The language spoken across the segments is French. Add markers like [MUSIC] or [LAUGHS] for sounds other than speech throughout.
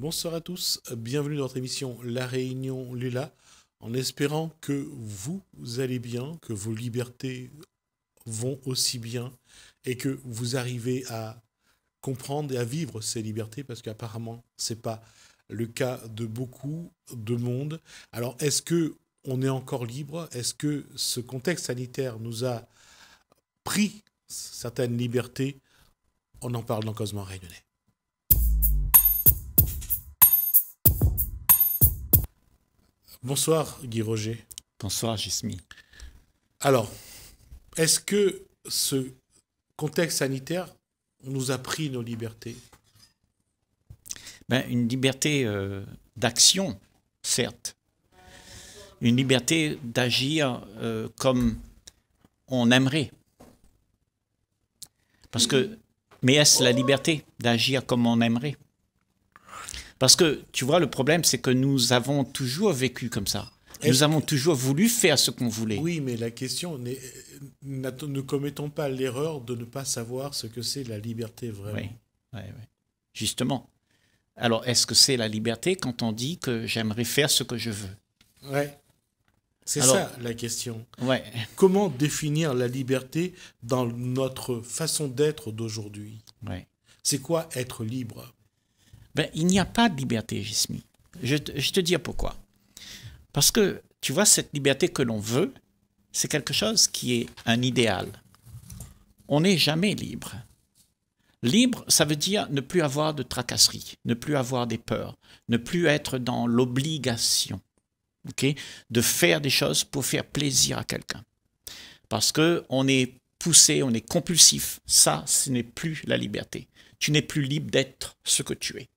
Bonsoir à tous, bienvenue dans notre émission La Réunion Lula, en espérant que vous allez bien, que vos libertés vont aussi bien et que vous arrivez à comprendre et à vivre ces libertés parce qu'apparemment n'est pas le cas de beaucoup de monde. Alors est-ce que on est encore libre Est-ce que ce contexte sanitaire nous a pris certaines libertés On en parle dans Cosmo Réunionnais. Bonsoir Guy Roger. Bonsoir Gismi. Alors, est-ce que ce contexte sanitaire nous a pris nos libertés ben, Une liberté euh, d'action, certes. Une liberté d'agir euh, comme on aimerait. Parce que, mais est-ce la liberté d'agir comme on aimerait parce que, tu vois, le problème, c'est que nous avons toujours vécu comme ça. Nous avons toujours voulu faire ce qu'on voulait. Oui, mais la question, euh, ne commettons pas l'erreur de ne pas savoir ce que c'est la liberté vraiment. Oui, oui, oui. justement. Alors, est-ce que c'est la liberté quand on dit que j'aimerais faire ce que je veux Oui, c'est ça la question. Ouais. Comment définir la liberté dans notre façon d'être d'aujourd'hui ouais. C'est quoi être libre ben, il n'y a pas de liberté, Jismi. Je, je te dis pourquoi. Parce que, tu vois, cette liberté que l'on veut, c'est quelque chose qui est un idéal. On n'est jamais libre. Libre, ça veut dire ne plus avoir de tracasseries, ne plus avoir des peurs, ne plus être dans l'obligation ok, de faire des choses pour faire plaisir à quelqu'un. Parce que on est poussé, on est compulsif. Ça, ce n'est plus la liberté. Tu n'es plus libre d'être ce que tu es.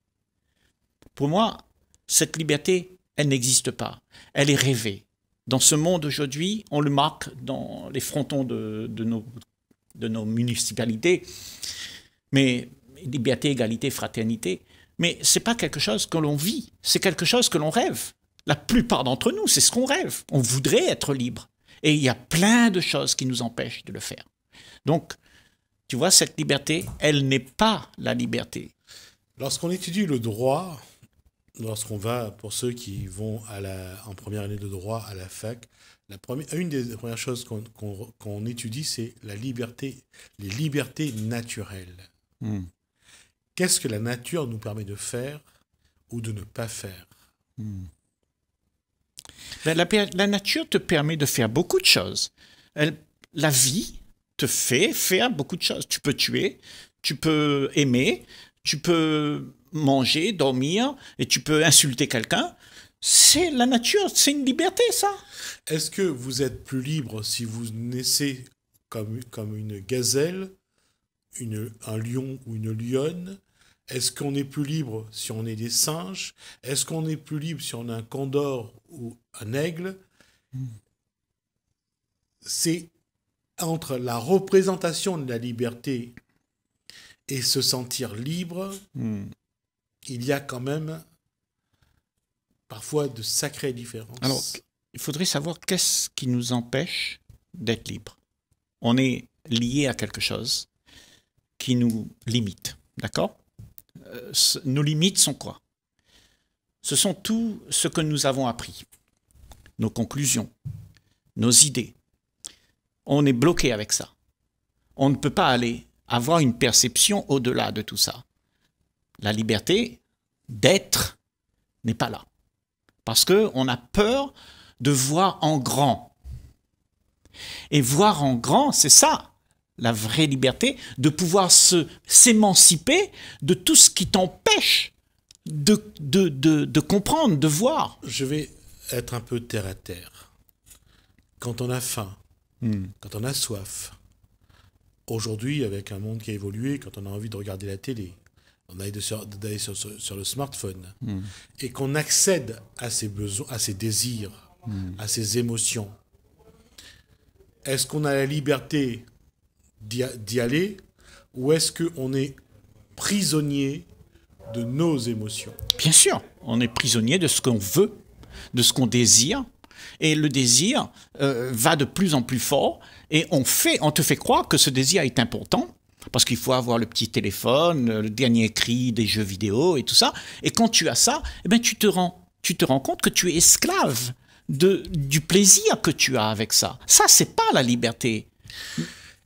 Pour moi, cette liberté, elle n'existe pas. Elle est rêvée. Dans ce monde aujourd'hui, on le marque dans les frontons de, nos, de nos municipalités, mais liberté, égalité, fraternité, mais ce n'est pas quelque chose que l'on vit, c'est quelque chose que l'on rêve. La plupart d'entre nous, c'est ce qu'on rêve. On voudrait être libre. Et il y a plein de choses qui nous empêchent de le faire. Donc, tu vois, cette liberté, elle n'est pas la liberté. Lorsqu'on étudie le droit, lorsqu'on va, pour ceux qui vont à la, en première année de droit à la fac, la première, une des premières choses qu'on étudie, c'est la liberté, les libertés naturelles. Hmm. Qu'est-ce que la nature nous permet de faire ou de ne pas faire la, hmm. ben, la, la, nature te permet de faire beaucoup de choses. Elle, la vie te fait faire beaucoup de choses. Tu peux tuer, tu peux aimer, tu peux manger, dormir, et tu peux insulter quelqu'un. C'est la nature, c'est une liberté, ça. Est-ce que vous êtes plus libre si vous naissez comme, comme une gazelle, une, un lion ou une lionne Est-ce qu'on est plus libre si on est des singes Est-ce qu'on est plus libre si on est un condor ou un aigle C'est entre la représentation de la liberté et se sentir libre, hmm il y a quand même parfois de sacrées différences. Alors, il faudrait savoir qu'est-ce qui nous empêche d'être libre. On est lié à quelque chose qui nous limite, d'accord euh, Nos limites sont quoi Ce sont tout ce que nous avons appris, nos conclusions, nos idées. On est bloqué avec ça. On ne peut pas aller avoir une perception au-delà de tout ça la liberté d'être n'est pas là. Parce qu'on a peur de voir en grand. Et voir en grand, c'est ça, la vraie liberté, de pouvoir se, s'émanciper de tout ce qui t'empêche de, de, comprendre, de voir. Je vais être un peu terre à terre. Quand on a faim, hmm. quand on a soif, aujourd'hui, avec un monde qui a évolué, quand on a envie de regarder la télé, d'aller sur, le smartphone, hmm. et qu'on accède à ses besoins, à ses désirs, hmm. à ses émotions, est-ce qu'on a la liberté d'y aller ou est-ce qu'on est prisonnier de nos émotions Bien sûr, on est prisonnier de ce qu'on veut, de ce qu'on désire, et le désir euh, va de plus en plus fort, et on, fait, on te fait croire que ce désir est important, parce qu'il faut avoir le petit téléphone, le dernier cri des jeux vidéo et tout ça. Et quand tu as ça, eh ben, tu, te rends, tu te rends compte que tu es esclave de, du plaisir que tu as avec ça. Ça, c'est pas la liberté.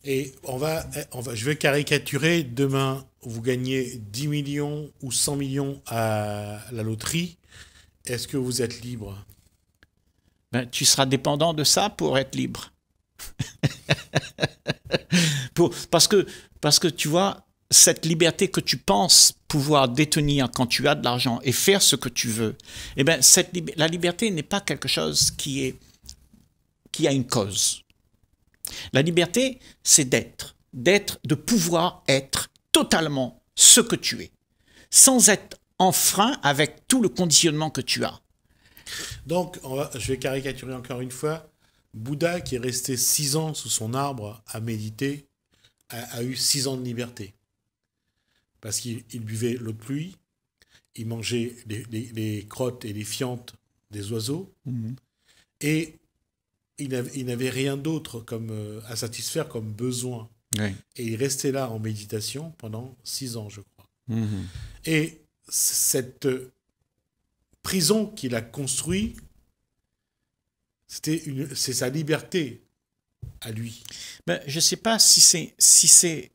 Et on va, on va, je vais caricaturer. Demain, vous gagnez 10 millions ou 100 millions à la loterie. Est-ce que vous êtes libre ben, Tu seras dépendant de ça pour être libre. [LAUGHS] pour, parce que parce que tu vois, cette liberté que tu penses pouvoir détenir quand tu as de l'argent et faire ce que tu veux, eh bien, la liberté n'est pas quelque chose qui, est, qui a une cause. La liberté, c'est d'être, d'être, de pouvoir être totalement ce que tu es, sans être en frein avec tout le conditionnement que tu as. Donc, je vais caricaturer encore une fois. Bouddha qui est resté six ans sous son arbre à méditer, a, eu six ans de liberté. Parce qu'il buvait l'eau de pluie, il mangeait les, crottes et les fientes des oiseaux, mhm. et il n'avait rien d'autre euh, à satisfaire comme besoin. Et il restait là en méditation pendant six ans, je crois. Mhm. Et cette prison qu'il a construite, c'est sa liberté lui ben, Je ne sais pas si c'est si c'est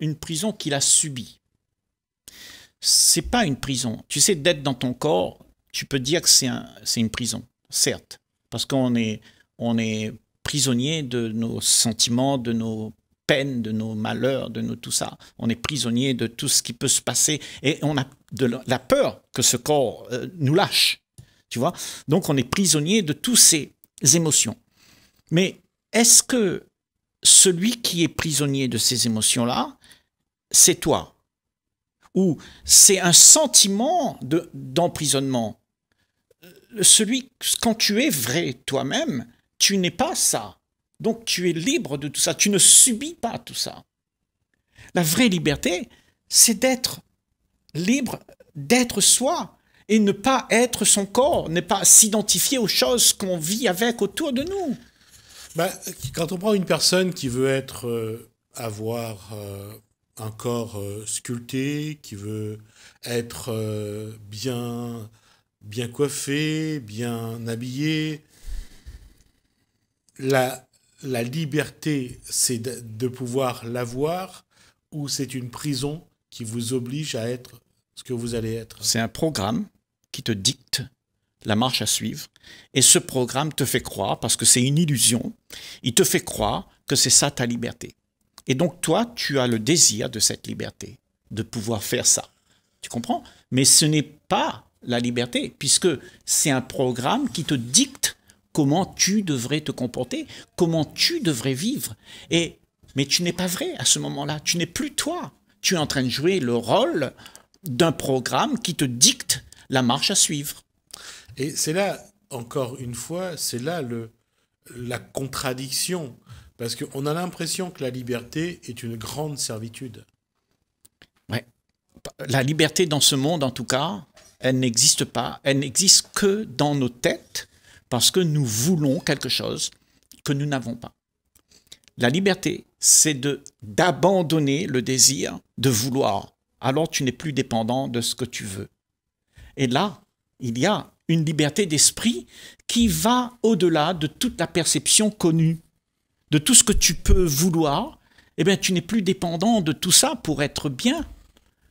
une prison qu'il a subie. C'est pas une prison. Tu sais, d'être dans ton corps, tu peux dire que c'est un, une prison, certes, parce qu'on est, on est prisonnier de nos sentiments, de nos peines, de nos malheurs, de nos, tout ça. On est prisonnier de tout ce qui peut se passer et on a de la peur que ce corps euh, nous lâche. Tu vois Donc on est prisonnier de toutes ces émotions. Mais est-ce que celui qui est prisonnier de ces émotions-là, c'est toi Ou c'est un sentiment d'emprisonnement euh, Celui, quand tu es vrai toi-même, tu n'es pas ça. Donc tu es libre de tout ça, tu ne subis pas tout ça. La vraie liberté, c'est d'être libre, d'être soi et ne pas être son corps, ne pas s'identifier aux choses qu'on vit avec autour de nous. Ben, quand on prend une personne qui veut être, euh, avoir euh, un corps euh, sculpté, qui veut être bien, bien coiffé, bien habillé, la, la liberté, c'est de pouvoir l'avoir ou c'est une prison qui vous oblige à être ce que vous allez être C'est un programme qui te dicte la marche à suivre. Et ce programme te fait croire, parce que c'est une illusion, il te fait croire que c'est ça ta liberté. Et donc toi, tu as le désir de cette liberté, de pouvoir faire ça. Tu comprends Mais ce n'est pas la liberté, puisque c'est un programme qui te dicte comment tu devrais te comporter, comment tu devrais vivre. Et mais tu n'es pas vrai à ce moment-là, tu n'es plus toi. Tu es en train de jouer le rôle d'un programme qui te dicte la marche à suivre. Et c'est là, encore une fois, c'est là le, la contradiction. Parce qu'on a l'impression que la liberté est une grande servitude. Ouais. La liberté dans ce monde, en tout cas, elle n'existe pas. Elle n'existe que dans nos têtes parce que nous voulons quelque chose que nous n'avons pas. La liberté, c'est de d'abandonner le désir de vouloir. Alors tu n'es plus dépendant de ce que tu veux. Et là, il y a une liberté d'esprit qui va au-delà de toute la perception connue, de tout ce que tu peux vouloir. Eh bien, tu n'es plus dépendant de tout ça pour être bien.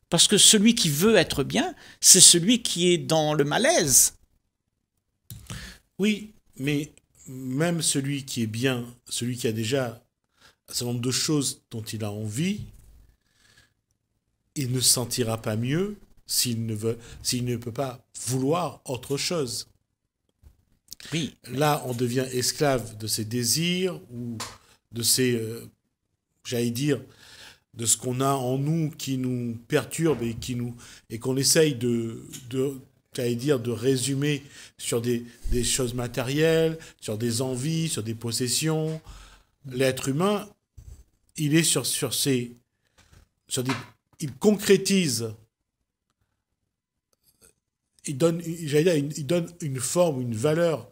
Parce que celui qui veut être bien, c'est celui qui est dans le malaise. Oui, mais même celui qui est bien, celui qui a déjà un certain nombre de choses dont il a envie, il ne se sentira pas mieux s'il ne veut, s'il ne peut pas vouloir autre chose. Là, on devient esclave de ses désirs ou de ses, euh, j'allais dire, de ce qu'on a en nous qui nous perturbe et qui nous et qu'on essaye de, de dire, de résumer sur des, des choses matérielles, sur des envies, sur des possessions. L'être humain, il est sur, sur ses, sur il concrétise il donne, j'allais il donne une forme, une valeur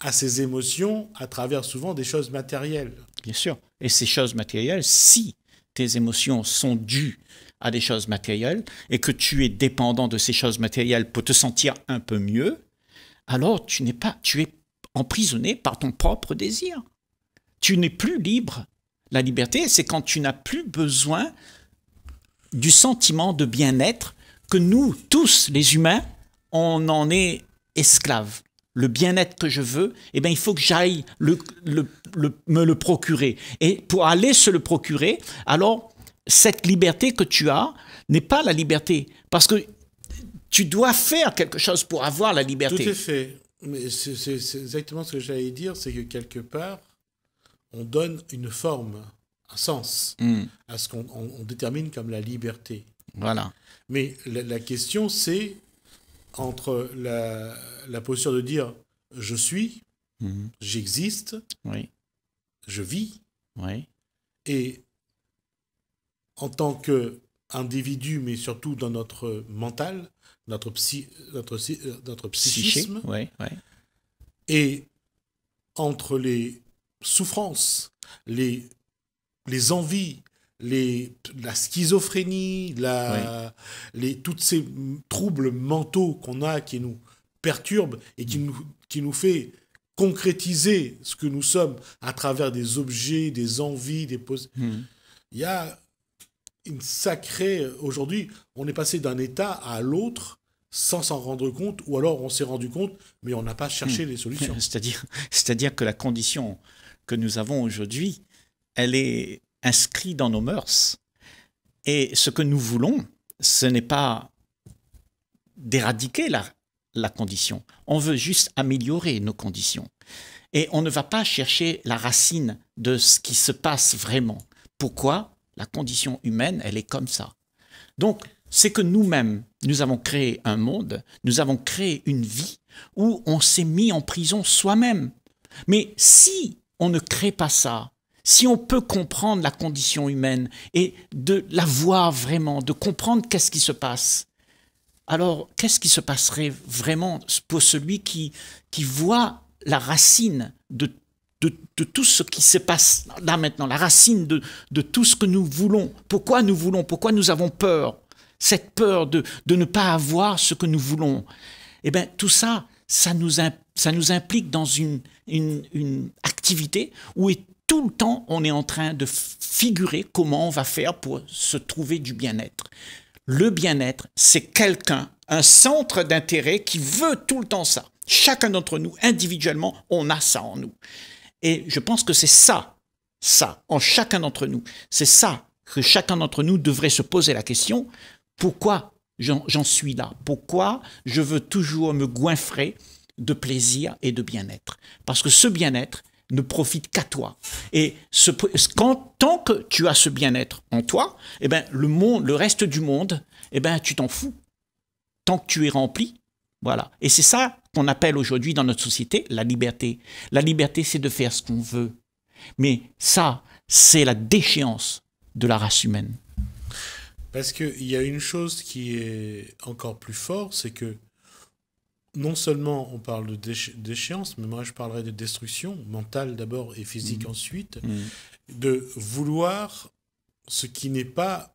à ses émotions à travers souvent des choses matérielles. Bien sûr. Et ces choses matérielles, si tes émotions sont dues à des choses matérielles et que tu es dépendant de ces choses matérielles pour te sentir un peu mieux, alors tu n'es pas, tu es emprisonné par ton propre désir. Tu n'es plus libre. La liberté, c'est quand tu n'as plus besoin du sentiment de bien-être que nous tous, les humains, on en est esclave. Le bien-être que je veux, eh bien, il faut que j'aille me le procurer. Et pour aller se le procurer, alors cette liberté que tu as n'est pas la liberté. Parce que tu dois faire quelque chose pour avoir la liberté. Tout à fait. Mais c'est exactement ce que j'allais dire, c'est que quelque part, on donne une forme, un sens hmm. à ce qu'on détermine comme la liberté. Voilà. Mais la question, c'est entre la, posture de dire je suis, mhm. j'existe, je vis, et en tant qu'individu, mais surtout dans notre mental, notre, psy, notre, euh, notre psychisme, et entre les souffrances, les, les envies, les, la schizophrénie, la, les, tous ces troubles mentaux qu'on a qui nous perturbent et qui nous, qui nous fait concrétiser ce que nous sommes à travers des objets, des envies, des poses. Hmm. Il y a une sacrée... Aujourd'hui, on est passé d'un état à l'autre sans s'en rendre compte, ou alors on s'est rendu compte, mais on n'a pas cherché hmm. les solutions. [LAUGHS] c'est-à-dire que la condition que nous avons aujourd'hui, elle est inscrit dans nos mœurs. Et ce que nous voulons, ce n'est pas d'éradiquer la, condition. On veut juste améliorer nos conditions. Et on ne va pas chercher la racine de ce qui se passe vraiment. Pourquoi La condition humaine, elle est comme ça. Donc, c'est que nous-mêmes, nous avons créé un monde, nous avons créé une vie où on s'est mis en prison soi-même. Mais si on ne crée pas ça, si on peut comprendre la condition humaine et de la voir vraiment, de comprendre qu'est-ce qui se passe, alors qu'est-ce qui se passerait vraiment pour celui qui, qui voit la racine de, de, tout ce qui se passe là maintenant, la racine de, tout ce que nous voulons, pourquoi nous voulons, pourquoi nous avons peur, cette peur de, ne pas avoir ce que nous voulons. Eh bien, tout ça, ça nous, ça nous implique dans une, une, une activité où est tout le temps, on est en train de figurer comment on va faire pour se trouver du bien-être. Le bien-être, c'est quelqu'un, un centre d'intérêt qui veut tout le temps ça. Chacun d'entre nous, individuellement, on a ça en nous. Et je pense que c'est ça, ça, en chacun d'entre nous. C'est ça que chacun d'entre nous devrait se poser la question. Pourquoi j'en suis là Pourquoi je veux toujours me goinfrer de plaisir et de bien-être Parce que ce bien-être, ne profite qu'à toi. Et ce, quand, tant que tu as ce bien-être en toi, eh ben, le, monde, le reste du monde, eh ben, tu t'en fous. Tant que tu es rempli, voilà. Et c'est ça qu'on appelle aujourd'hui dans notre société la liberté. La liberté, c'est de faire ce qu'on veut. Mais ça, c'est la déchéance de la race humaine. Parce qu'il y a une chose qui est encore plus forte, c'est que non seulement on parle de déchéance, mais moi je parlerai de destruction mentale d'abord et physique mm. ensuite, mm. de vouloir ce qui n'est pas,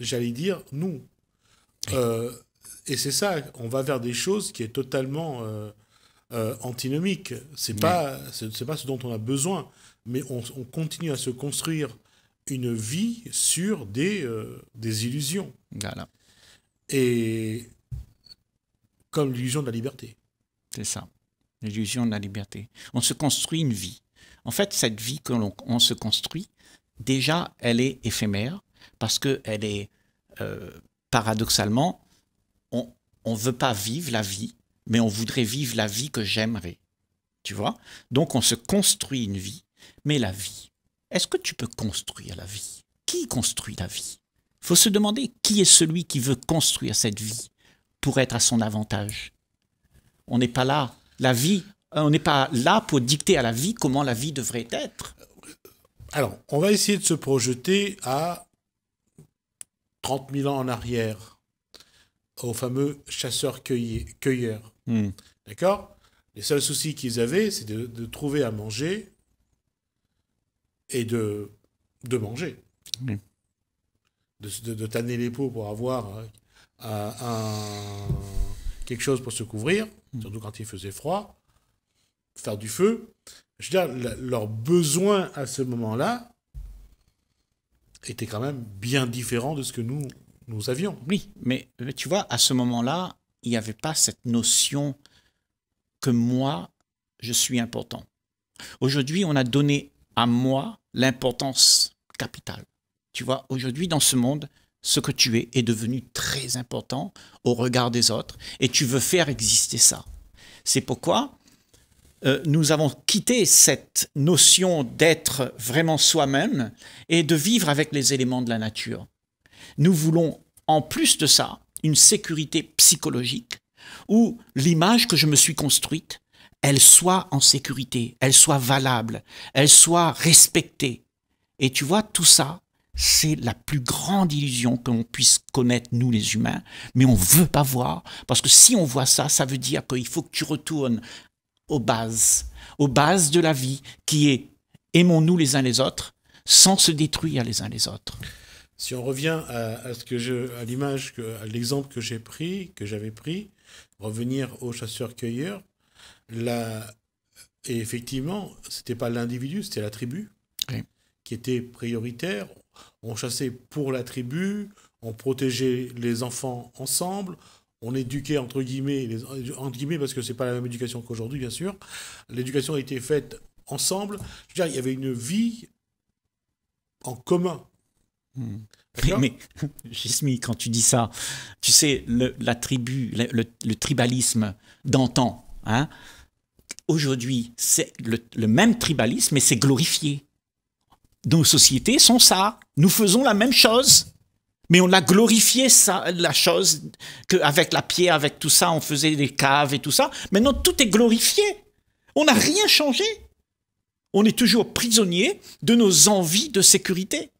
j'allais dire, nous. Euh, et c'est ça, on va vers des choses qui est totalement euh, Ce euh, antinomique. C'est pas, c'est pas ce dont on a besoin, mais on, continue à se construire une vie sur des, euh, des illusions. Voilà. Et comme l'illusion de la liberté. C'est ça, l'illusion de la liberté. On se construit une vie. En fait, cette vie que l'on se construit, déjà, elle est éphémère parce qu'elle est, euh, paradoxalement, on ne veut pas vivre la vie, mais on voudrait vivre la vie que j'aimerais. Tu vois Donc on se construit une vie, mais la vie, est-ce que tu peux construire la vie Qui construit la vie Il faut se demander qui est celui qui veut construire cette vie pour être à son avantage. On n'est pas là. La vie, euh, on n'est pas là pour dicter à la vie comment la vie devrait être. Alors, on va essayer de se projeter à 30 000 ans en arrière, aux fameux chasseurs-cueilleurs. Hmm. D'accord Les seuls soucis qu'ils avaient, c'est de, trouver à manger et de, de manger. Hmm. de, tanner les peaux pour avoir hein, un, quelque chose pour se couvrir, mm. surtout quand il faisait froid, faire du feu. Je veux dire, leur besoin à ce moment-là était quand même bien différent de ce que nous, nous avions. Oui, mais, mais tu vois, à ce moment-là, il n'y avait pas cette notion que moi, je suis important. Aujourd'hui, on a donné à moi l'importance capitale. Tu vois, aujourd'hui, dans ce monde, ce que tu es est devenu très important au regard des autres et tu veux faire exister ça. C'est pourquoi euh, nous avons quitté cette notion d'être vraiment soi-même et de vivre avec les éléments de la nature. Nous voulons en plus de ça une sécurité psychologique où l'image que je me suis construite, elle soit en sécurité, elle soit valable, elle soit respectée. Et tu vois, tout ça, c'est la plus grande illusion que l'on puisse connaître, nous les humains, mais on ne veut pas voir, parce que si on voit ça, ça veut dire qu'il faut que tu retournes aux bases, aux bases de la vie, qui est aimons-nous les uns les autres, sans se détruire les uns les autres. Si on revient à, l'image, à l'exemple que j'ai pris, que j'avais pris, revenir aux chasseurs-cueilleurs, la... et effectivement, c'était pas l'individu, c'était la tribu qui était prioritaire. On chassait pour la tribu, on protégeait les enfants ensemble, on éduquait entre guillemets, les, entre guillemets parce que ce n'est pas la même éducation qu'aujourd'hui bien sûr. L'éducation a été faite ensemble. Je veux dire, il y avait une vie en commun. Hmm. Mais, [LAUGHS] quand tu dis ça, tu sais, le, la tribu, le, tribalisme d'antan, hein, aujourd'hui, c'est le, le même tribalisme, mais c'est glorifié nos sociétés sont ça. Nous faisons la même chose, mais on a glorifié ça, la chose qu'avec la pierre, avec tout ça, on faisait des caves et tout ça. Maintenant, tout est glorifié. On n'a rien changé. On est toujours prisonnier de nos envies de sécurité.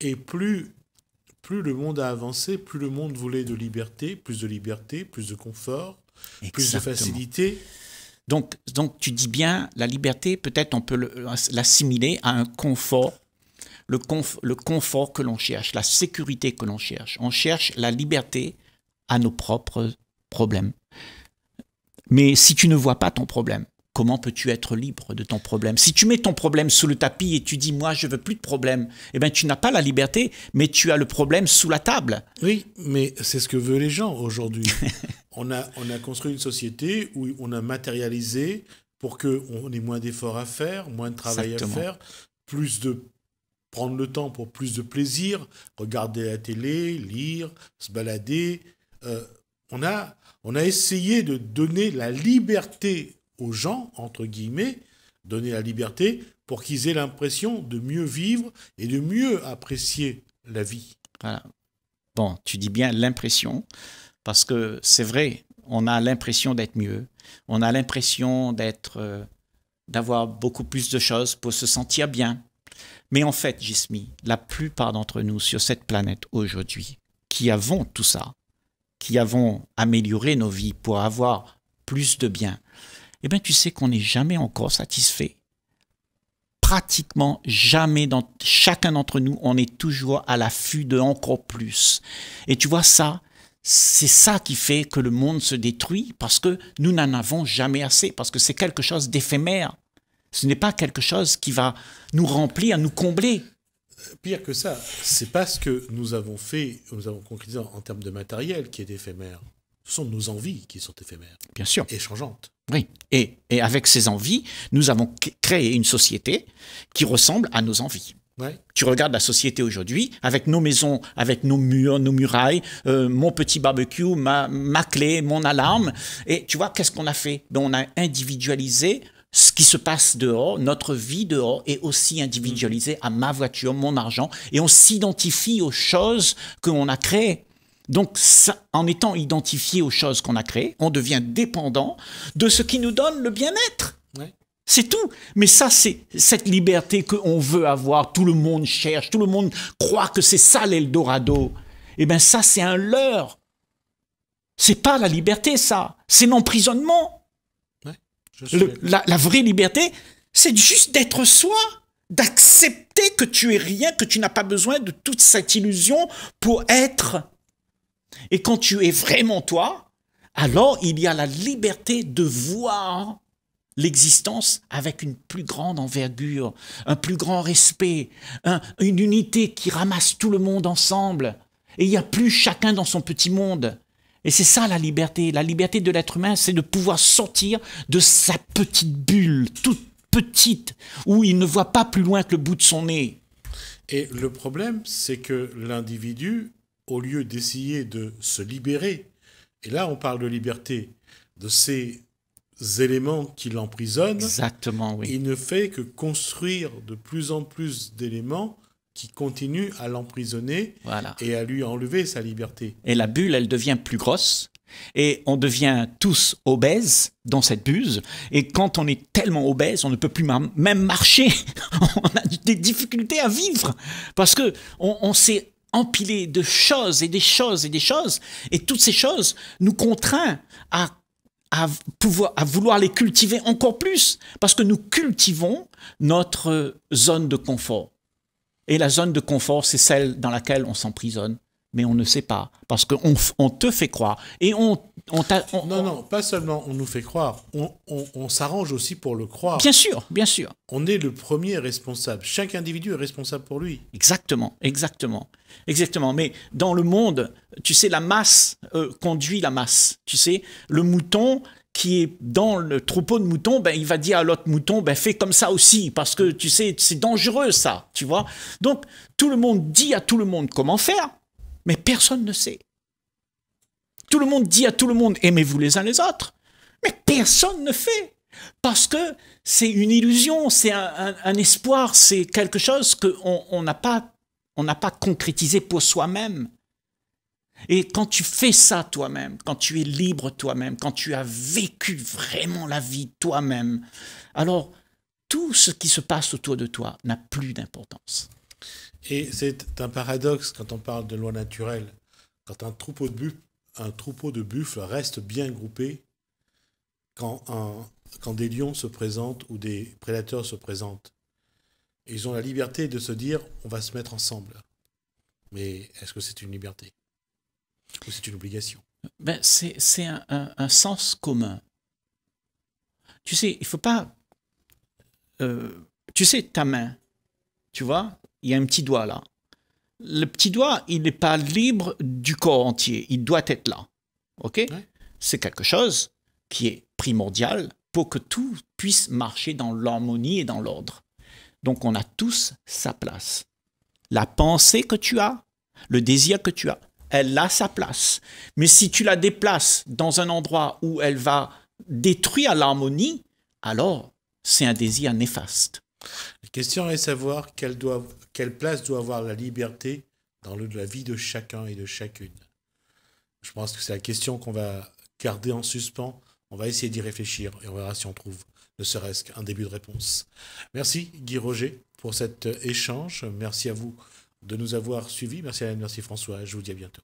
Et plus, plus le monde a avancé, plus le monde voulait de liberté, plus de liberté, plus de confort, plus de facilité. Donc, tu dis bien, la liberté, peut-être on peut l'assimiler à un confort, le confort que l'on cherche, la sécurité que l'on cherche. On cherche la liberté à nos propres problèmes. Mais si tu ne vois pas ton problème, comment peux-tu être libre de ton problème Si tu mets ton problème sous le tapis et tu dis moi je veux plus de problème, eh bien, tu n'as pas la liberté, mais tu as le problème sous la table. Oui, mais c'est ce que veulent les gens aujourd'hui. [LAUGHS] on a on a construit une société où on a matérialisé pour qu'on ait moins d'efforts à faire, moins de travail à faire, plus de prendre le temps pour plus de plaisir, regarder la télé, lire, se balader. Euh, on a on a essayé de donner la liberté aux gens, entre guillemets, donner la liberté pour qu'ils aient l'impression de mieux vivre et de mieux apprécier la vie. Voilà. Bon, tu dis bien l'impression, parce que c'est vrai, on a l'impression d'être mieux, on a l'impression d'être, euh, d'avoir beaucoup plus de choses pour se sentir bien. Mais en fait, Jismi, la plupart d'entre nous sur cette planète aujourd'hui, qui avons tout ça, qui avons amélioré nos vies pour avoir plus de bien, eh bien tu sais qu'on n'est jamais encore satisfait. Pratiquement jamais dans chacun d'entre nous, on est toujours à l'affût de encore plus. Et tu vois ça, c'est ça qui fait que le monde se détruit parce que nous n'en avons jamais assez, parce que c'est quelque chose d'éphémère. Ce n'est pas quelque chose qui va nous remplir, nous combler. Pire que ça, c'est pas ce que nous avons fait, nous avons concrétisé en, termes de matériel qui est éphémère. Ce sont nos envies qui sont éphémères. Bien sûr. Et changeantes. Oui. Et, avec ces envies, nous avons créé une société qui ressemble à nos envies. Tu regardes la société aujourd'hui, avec nos maisons, avec nos murs, nos murailles, euh, mon petit barbecue, ma, ma, clé, mon alarme. Et tu vois, qu'est-ce qu'on a fait ben, On a individualisé ce qui se passe dehors, notre vie dehors est aussi individualisée à ma voiture, mon argent, et on s'identifie aux choses qu'on a créées. Donc, ça, en étant identifié aux choses qu'on a créées, on devient dépendant de ce qui nous donne le bien-être. C'est tout. Mais ça, c'est cette liberté qu'on veut avoir. Tout le monde cherche, tout le monde croit que c'est ça l'Eldorado. Eh bien, ça, c'est un leurre. C'est pas la liberté, ça. C'est l'emprisonnement. la, la vraie liberté, c'est juste d'être soi d'accepter que tu es rien, que tu n'as pas besoin de toute cette illusion pour être. Et quand tu es vraiment toi, alors il y a la liberté de voir l'existence avec une plus grande envergure, un plus grand respect, une unité qui ramasse tout le monde ensemble. Et il n'y a plus chacun dans son petit monde. Et c'est ça la liberté. La liberté de l'être humain, c'est de pouvoir sortir de sa petite bulle, toute petite, où il ne voit pas plus loin que le bout de son nez. Et le problème, c'est que l'individu au lieu d'essayer de se libérer, et là on parle de liberté, de ces éléments qui l'emprisonnent, Exactement, il ne fait que construire de plus en plus d'éléments qui continuent à l'emprisonner et à lui enlever sa liberté. Et la bulle, elle devient plus grosse, et on devient tous obèses dans cette buse. Et quand on est tellement obèse, on ne peut plus même marcher. [LAUGHS] on a des difficultés à vivre parce que on, on s'est empilé de choses et des choses et des choses, et toutes ces choses nous contraint à, pouvoir, à vouloir les cultiver encore plus, parce que nous cultivons notre zone de confort. Et la zone de confort, c'est celle dans laquelle on s'emprisonne mais on ne sait pas. Parce qu'on on te fait croire. Et on, on, Non, non, pas seulement on nous fait croire, on, on s'arrange aussi pour le croire. Bien sûr, bien sûr. On est le premier responsable. Chaque individu est responsable pour lui. Exactement, exactement. Exactement. Mais dans le monde, tu sais, la masse euh, conduit la masse. Tu sais, le mouton qui est dans le troupeau de moutons, ben, il va dire à l'autre mouton, ben, fais comme ça aussi, parce que tu sais, c'est dangereux ça, tu vois. Donc, tout le monde dit à tout le monde comment faire, mais personne ne sait. Tout le monde dit à tout le monde, aimez-vous les uns les autres. Mais personne ne fait. Parce que c'est une illusion, c'est un, espoir, c'est quelque chose qu'on n'a pas, pas concrétisé pour soi-même. Et quand tu fais ça toi-même, quand tu es libre toi-même, quand tu as vécu vraiment la vie toi-même, alors tout ce qui se passe autour de toi n'a plus d'importance. Et c'est un paradoxe quand on parle de loi naturelle. Quand un troupeau de, buffles, un troupeau de reste bien groupé, quand, des lions se présentent ou des prédateurs se présentent, ils ont la liberté de se dire on va se mettre ensemble. Mais est-ce que c'est une liberté Ou c'est une obligation ben, C'est un, un, sens commun. Tu sais, il faut pas... Euh, tu sais, ta main, tu vois, il y a un petit doigt là. Le petit doigt, il n'est pas libre du corps entier. Il doit être là. OK C'est quelque chose qui est primordial pour que tout puisse marcher dans l'harmonie et dans l'ordre. Donc on a tous sa place. La pensée que tu as, le désir que tu as, elle a sa place. Mais si tu la déplaces dans un endroit où elle va détruire l'harmonie, alors c'est un désir néfaste. La question est de savoir quelle doit quelle place doit avoir la liberté dans la vie de chacun et de chacune Je pense que c'est la question qu'on va garder en suspens. On va essayer d'y réfléchir et on verra si on trouve ne serait-ce qu'un début de réponse. Merci Guy Roger pour cet euh, échange. Merci à vous de nous avoir suivis. Merci Alain, merci François. Je vous dis à bientôt.